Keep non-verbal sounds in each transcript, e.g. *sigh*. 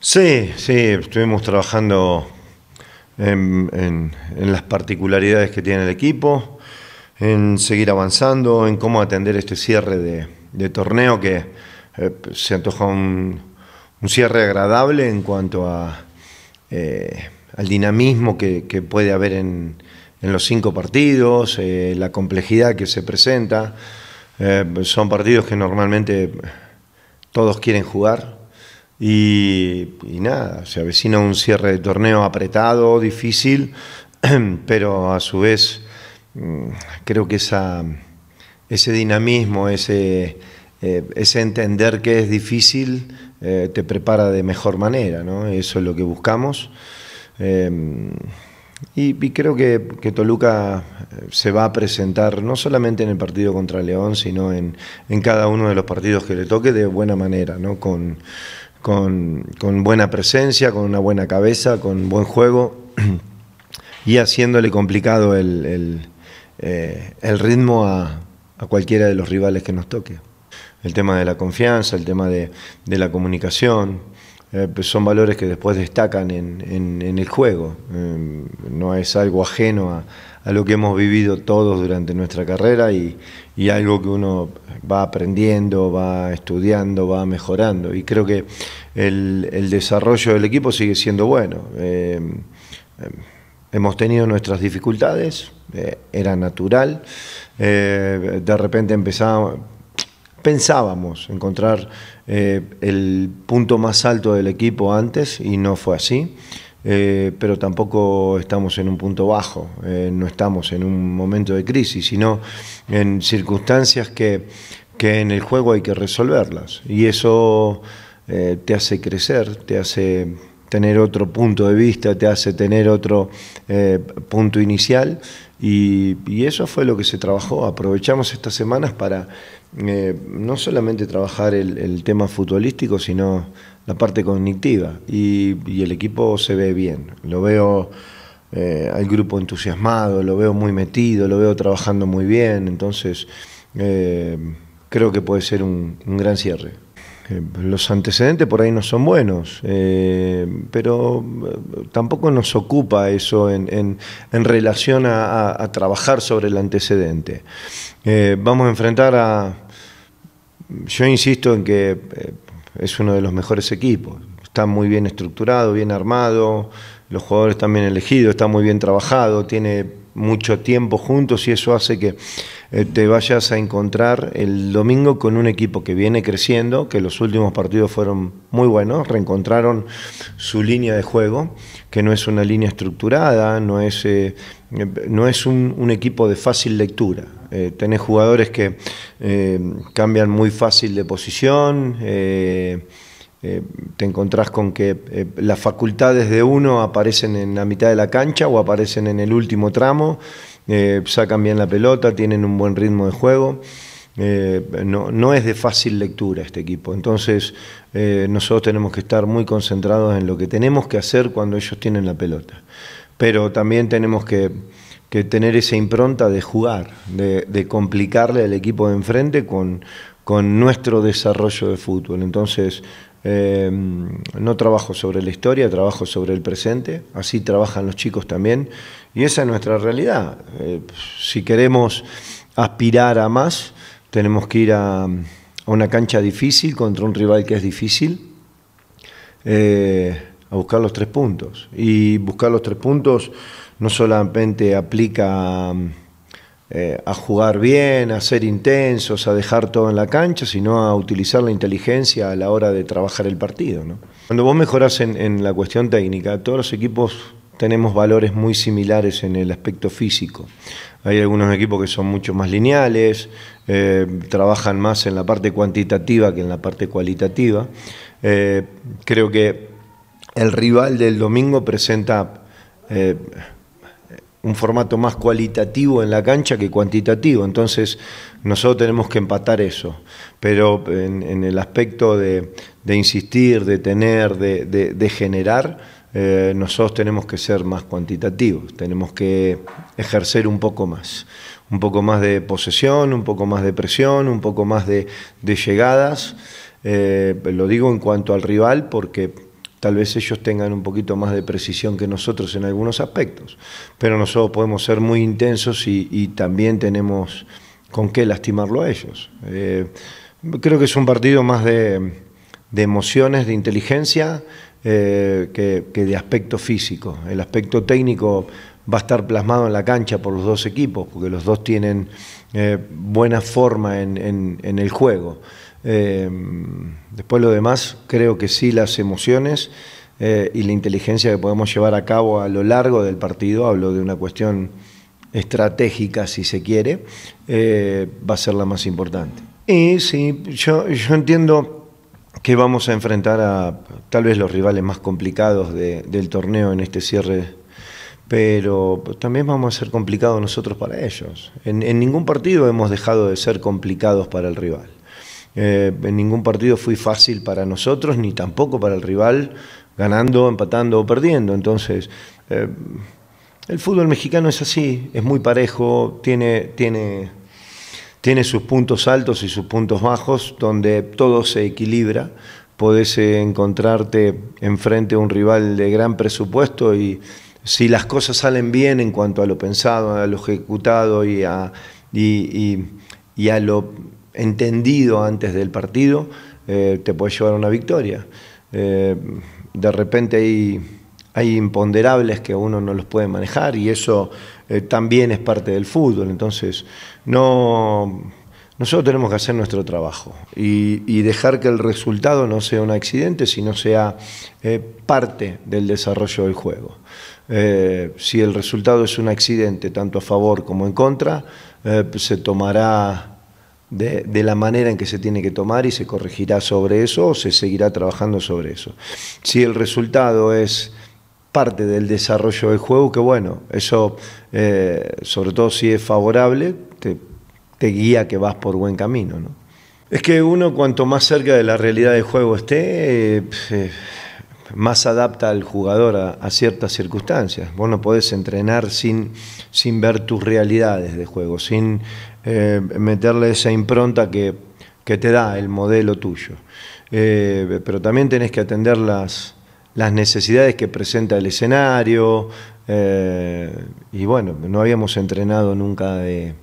Sí, sí, estuvimos trabajando en, las particularidades que tiene el equipo, en seguir avanzando, en cómo atender este cierre de, torneo que eh, se antoja un, cierre agradable en cuanto a, eh, al dinamismo que, puede haber en, los cinco partidos, eh, la complejidad que se presenta. son partidos que normalmente todos quieren jugar y, nada, se avecina un cierre de torneo apretado, difícil, *clears throat* pero a su vez mm, creo que esa, ese dinamismo, ese, eh, entender que es difícil eh, te prepara de mejor manera, ¿no? Eso es lo que buscamos. Em, y, creo que, Toluca eh, se va a presentar no solamente en el partido contra León, sino en, en cada uno de los partidos que le toque de buena manera, ¿no? Con, con, con buena presencia, con una buena cabeza, con buen juego *clears throat* y haciéndole complicado el, eh, ritmo a, cualquiera de los rivales que nos toque. El tema de la confianza, el tema de la comunicación, eh, pues son valores que después destacan en, el juego. Em, no es algo ajeno a, lo que hemos vivido todos durante nuestra carrera y, algo que uno va aprendiendo, va estudiando, va mejorando. Y creo que el, desarrollo del equipo sigue siendo bueno. Em, em, hemos tenido nuestras dificultades, eh, era natural. Eh, de repente empezamos pensábamos encontrar eh, el punto más alto del equipo antes y no fue así. Eh, pero tampoco estamos en un punto bajo, eh, no estamos en un momento de crisis, sino en circunstancias que, en el juego hay que resolverlas. Y eso te hace crecer, te hace tener otro punto de vista, te hace tener otro punto inicial y, eso fue lo que se trabajó. Aprovechamos estas semanas para eh, no solamente trabajar el, tema futbolístico, sino la parte cognitiva. Y, el equipo se ve bien. Lo veo eh, al grupo entusiasmado, lo veo muy metido, lo veo trabajando muy bien. Entonces, eh, creo que puede ser un gran cierre los antecedentes por ahí no son buenos, eh, pero eh, tampoco nos ocupa eso en, relación a, trabajar sobre el antecedente. Eh, vamos a enfrentar a... Yo insisto en que es uno de los mejores equipos, está muy bien estructurado, bien armado, los jugadores están bien elegidos, está muy bien trabajado, tiene mucho tiempo juntos y eso hace que eh, te vayas a encontrar el domingo con un equipo que viene creciendo, que los últimos partidos fueron muy buenos, reencontraron su línea de juego, que no es una línea estructurada, no es, eh, no es un, equipo de fácil lectura. Eh, tenés jugadores que eh, cambian muy fácil de posición. te encontrás con que las facultades de uno aparecen en la mitad de la cancha o aparecen en el último tramo eh, sacan bien la pelota, tienen un buen ritmo de juego. Eh, no, es de fácil lectura este equipo. Entonces, eh, nosotros tenemos que estar muy concentrados en lo que tenemos que hacer cuando ellos tienen la pelota. Pero también tenemos que, tener esa impronta de jugar, de, de complicarle al equipo de enfrente con, con nuestro desarrollo de fútbol. Entonces, Em, no trabajo sobre la historia, trabajo sobre el presente, así trabajan los chicos también, y esa es nuestra realidad. Eh, si queremos aspirar a más, tenemos que ir a, una cancha difícil contra un rival que es difícil, eh, a buscar los tres puntos. Y buscar los tres puntos no solamente aplica... Eh, a jugar bien, a ser intensos, a dejar todo en la cancha, sino a utilizar la inteligencia a la hora de trabajar el partido. Cuando vos mejorás en, la cuestión técnica, todos los equipos tenemos valores muy similares en el aspecto físico. Hay algunos equipos que son mucho más lineales, eh, trabajan más en la parte cuantitativa que en la parte cualitativa. Eh, creo que el rival del domingo presenta un formato más cualitativo en la cancha que cuantitativo. Entonces, nosotros tenemos que empatar eso. Pero en, el aspecto de, insistir, de tener, de, generar, eh, nosotros tenemos que ser más cuantitativos, tenemos que ejercer un poco más. Un poco más de posesión, un poco más de presión, un poco más de, llegadas. Eh, lo digo en cuanto al rival porque Tal vez ellos tengan un poquito más de precisión que nosotros en algunos aspectos, pero nosotros podemos ser muy intensos y, también tenemos con qué lastimarlo a ellos. Eh, creo que es un partido más de, emociones, de inteligencia, eh, que, de aspecto físico. El aspecto técnico va a estar plasmado en la cancha por los dos equipos, porque los dos tienen eh, buena forma en el juego. Em, después lo demás, creo que sí las emociones eh, y la inteligencia que podemos llevar a cabo a lo largo del partido, hablo de una cuestión estratégica si se quiere, eh, va a ser la más importante. Y sí, yo, yo entiendo que vamos a enfrentar a tal vez los rivales más complicados del torneo en este cierre, pero también vamos a ser complicados nosotros para ellos. en ningún partido hemos dejado de ser complicados para el rival. Eh, en ningún partido fue fácil para nosotros, ni tampoco para el rival, ganando, empatando o perdiendo. Entonces, eh, el fútbol mexicano es así, es muy parejo, tiene, tiene, tiene sus puntos altos y sus puntos bajos, donde todo se equilibra. Podés eh, encontrarte enfrente a un rival de gran presupuesto y si las cosas salen bien en cuanto a lo pensado, a lo ejecutado y a, y a lo entendido antes del partido, eh, te puede llevar a una victoria. Eh, de repente hay, imponderables que uno no los puede manejar y eso eh, también es parte del fútbol. Entonces, no, nosotros tenemos que hacer nuestro trabajo y, dejar que el resultado no sea un accidente, sino sea parte del desarrollo del juego. si el resultado es un accidente, tanto a favor como en contra, se tomará de, la manera en que se tiene que tomar y se corregirá sobre eso o se seguirá trabajando sobre eso. Si el resultado es parte del desarrollo del juego, que bueno, eso eh, sobre todo si es favorable, te, te, guía que vas por buen camino. ¿no? Es que uno cuanto más cerca de la realidad del juego esté, eh, eh, más adapta al jugador a, ciertas circunstancias. Vos no podés entrenar sin, sin ver tus realidades de juego, sin eh, meterle esa impronta que, te da el modelo tuyo. Eh, pero también tenés que atender las, las necesidades que presenta el escenario. Eh, y bueno, no habíamos entrenado nunca de,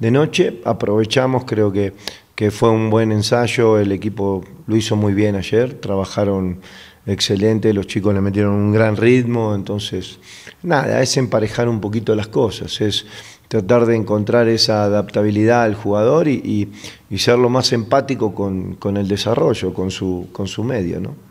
noche, aprovechamos, creo que, que fue un buen ensayo, el equipo lo hizo muy bien ayer, trabajaron excelente, los chicos le metieron un gran ritmo, entonces, nada, es emparejar un poquito las cosas, es tratar de encontrar esa adaptabilidad al jugador y, ser lo más empático con, el desarrollo, con su, con su medio, ¿no?